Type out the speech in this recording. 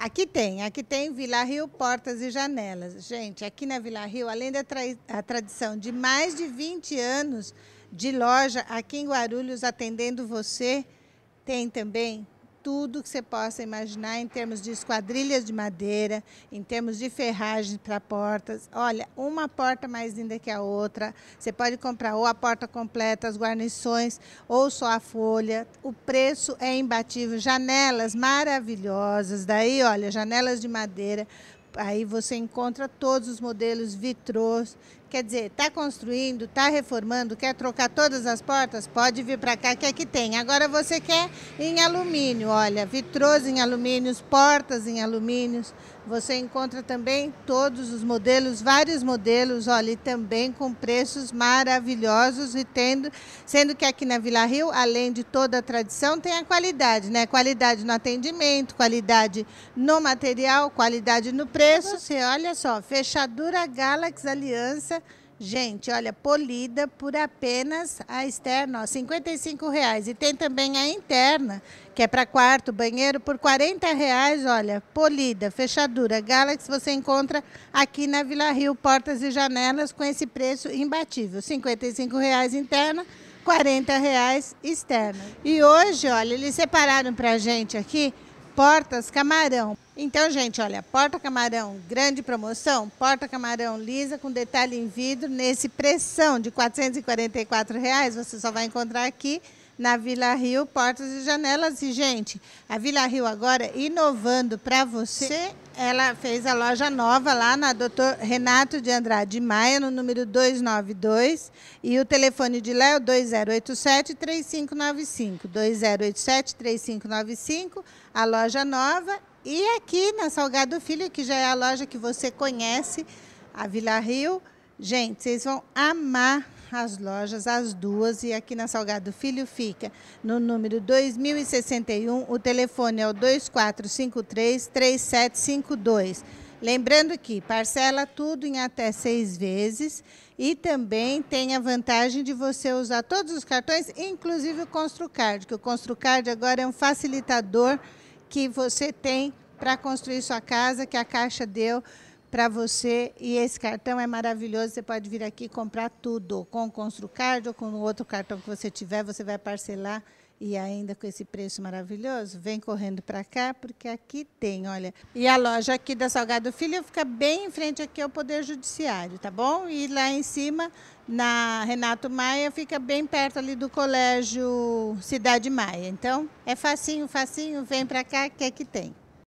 Aqui tem, aqui tem Vila Rio Portas e Janelas. Gente, aqui na Vila Rio, além da tradição de mais de 20 anos de loja aqui em Guarulhos atendendo você, tem também tudo que você possa imaginar em termos de esquadrilhas de madeira, em termos de ferragens para portas. Olha, uma porta mais linda que a outra. Você pode comprar ou a porta completa, as guarnições, ou só a folha. O preço é imbatível. Janelas maravilhosas. Daí, olha, janelas de madeira Aí você encontra todos os modelos vitrôs. Quer dizer, está construindo, está reformando, quer trocar todas as portas? Pode vir para cá que aqui é tem. Agora você quer em alumínio, olha, vitrôs em alumínios, portas em alumínios. Você encontra também todos os modelos, vários modelos, olha, e também com preços maravilhosos e tendo, sendo que aqui na Vila Rio, além de toda a tradição, tem a qualidade, né? Qualidade no atendimento, qualidade no material, qualidade no preço preço, você olha só, fechadura Galaxy Aliança, gente, olha, polida por apenas a externa, ó, 55 reais. E tem também a interna, que é para quarto, banheiro, por 40 reais, olha, polida, fechadura Galaxy, você encontra aqui na Vila Rio, portas e janelas, com esse preço imbatível, 55 reais interna, 40 reais externa. E hoje, olha, eles separaram para gente aqui Portas Camarão. Então, gente, olha, porta camarão, grande promoção, porta camarão lisa com detalhe em vidro, nesse pressão de R$ 444, reais, você só vai encontrar aqui na Vila Rio, portas e janelas. E, gente, a Vila Rio agora inovando para você. Ela fez a loja nova lá na Dr. Renato de Andrade Maia, no número 292. E o telefone de Léo, é o 2087-3595. 2087-3595, a loja nova. E aqui na Salgado Filho, que já é a loja que você conhece, a Vila Rio. Gente, vocês vão amar as lojas, as duas, e aqui na Salgado Filho fica no número 2061, o telefone é o 2453-3752. Lembrando que parcela tudo em até seis vezes e também tem a vantagem de você usar todos os cartões, inclusive o ConstruCard, que o ConstruCard agora é um facilitador que você tem para construir sua casa, que a Caixa deu para você. E esse cartão é maravilhoso, você pode vir aqui comprar tudo, com o Construcard ou com outro cartão que você tiver, você vai parcelar e ainda com esse preço maravilhoso, vem correndo para cá, porque aqui tem, olha. E a loja aqui da Salgado Filho fica bem em frente aqui ao Poder Judiciário, tá bom? E lá em cima, na Renato Maia, fica bem perto ali do Colégio Cidade Maia. Então, é facinho, facinho, vem para cá, que é que tem.